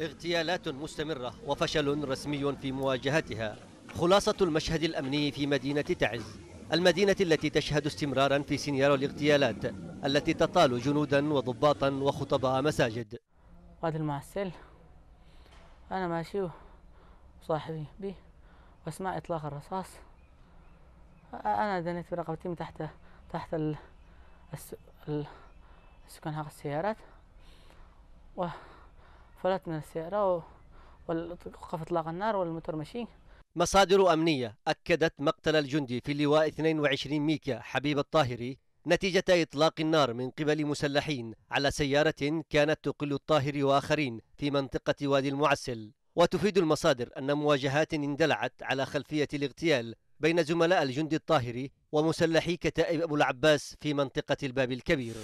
اغتيالات مستمرة وفشل رسمي في مواجهتها خلاصة المشهد الأمني في مدينة تعز المدينة التي تشهد استمرارا في سيناريو الاغتيالات التي تطال جنودا وضباطا وخطباء مساجد قاد المعسل أنا ماشي وصاحبي بي وأسمع إطلاق الرصاص أنا دنيت برقبتي من تحت تحت السكان حق السيارات و فلت من السيارة ووقف إطلاق النار والموتور مشي مصادر أمنية أكدت مقتل الجندي في اللواء 22 ميكا حبيب الطاهري نتيجة إطلاق النار من قبل مسلحين على سيارة كانت تقل الطاهري وآخرين في منطقة وادي المعسل وتفيد المصادر أن مواجهات اندلعت على خلفية الاغتيال بين زملاء الجندي الطاهري ومسلحي كتائب أبو العباس في منطقة الباب الكبير